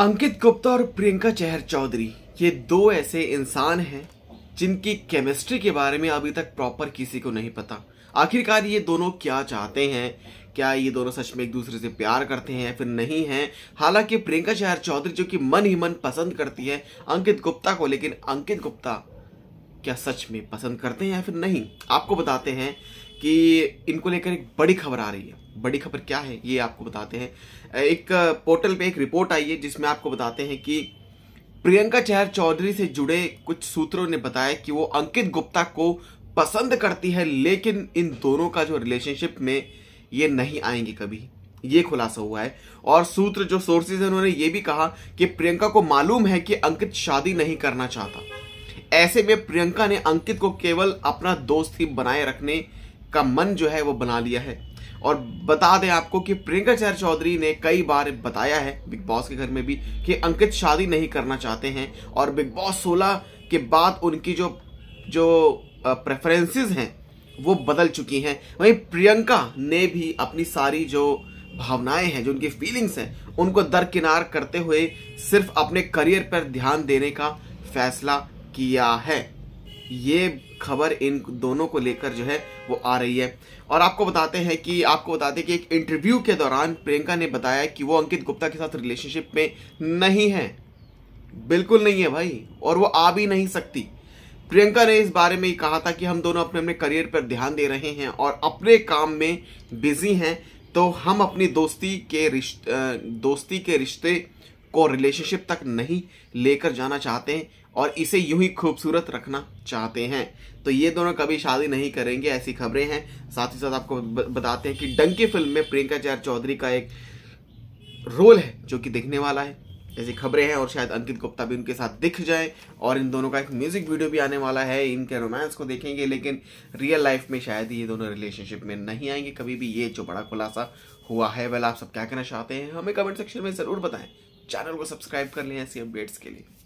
अंकित गुप्ता और प्रियंका चहर चौधरी ये दो ऐसे इंसान हैं जिनकी केमिस्ट्री के बारे में अभी तक प्रॉपर किसी को नहीं पता आखिरकार ये दोनों क्या चाहते हैं क्या ये दोनों सच में एक दूसरे से प्यार करते हैं या फिर नहीं हैं हालांकि प्रियंका चहर चौधरी जो कि मन ही मन पसंद करती है अंकित गुप्ता को लेकिन अंकित गुप्ता क्या सच में पसंद करते हैं या फिर नहीं आपको बताते हैं कि इनको लेकर एक बड़ी खबर आ रही है बड़ी खबर क्या है ये आपको बताते हैं एक पोर्टल पे एक रिपोर्ट आई है जिसमें आपको बताते हैं कि प्रियंका चहर चौधरी से जुड़े कुछ सूत्रों ने बताया कि वो अंकित गुप्ता को पसंद करती है लेकिन इन दोनों का जो रिलेशनशिप में ये नहीं आएंगे कभी ये खुलासा हुआ है और सूत्र जो सोर्सेज है उन्होंने ये भी कहा कि प्रियंका को मालूम है कि अंकित शादी नहीं करना चाहता ऐसे में प्रियंका ने अंकित को केवल अपना दोस्त ही बनाए रखने का मन जो है वो बना लिया है और बता दें आपको कि प्रियंका चहर चौधरी ने कई बार बताया है बिग बॉस के घर में भी कि अंकित शादी नहीं करना चाहते हैं और बिग बॉस सोलह के बाद उनकी जो जो प्रेफरेंसेस हैं वो बदल चुकी हैं वहीं प्रियंका ने भी अपनी सारी जो भावनाएं हैं जो उनकी फीलिंग्स हैं उनको दरकिनार करते हुए सिर्फ अपने करियर पर ध्यान देने का फैसला किया है ये खबर इन दोनों को लेकर जो है वो आ रही है और आपको बताते हैं कि आपको बताते हैं कि एक इंटरव्यू के दौरान प्रियंका ने बताया कि वो अंकित गुप्ता के साथ रिलेशनशिप में नहीं है बिल्कुल नहीं है भाई और वो आ भी नहीं सकती प्रियंका ने इस बारे में ही कहा था कि हम दोनों अपने अपने करियर पर ध्यान दे रहे हैं और अपने काम में बिजी हैं तो हम अपनी दोस्ती के रिश्ते दोस्ती के रिश्ते को रिलेशनशिप तक नहीं लेकर जाना चाहते हैं और इसे यूं ही खूबसूरत रखना चाहते हैं तो ये दोनों कभी शादी नहीं करेंगे ऐसी खबरें हैं साथ ही साथ आपको बताते हैं कि डंकी फिल्म में प्रियंका चार चौधरी का एक रोल है जो कि दिखने वाला है ऐसी खबरें हैं और शायद अंकित गुप्ता भी उनके साथ दिख जाए और इन दोनों का एक म्यूजिक वीडियो भी आने वाला है इनके रोमांस को देखेंगे लेकिन रियल लाइफ में शायद ये दोनों रिलेशनशिप में नहीं आएंगे कभी भी ये जो बड़ा खुलासा हुआ है वेल आप सब क्या कहना चाहते हैं हमें कमेंट सेक्शन में ज़रूर बताएं चैनल को सब्सक्राइब कर लें ऐसी अपडेट्स के लिए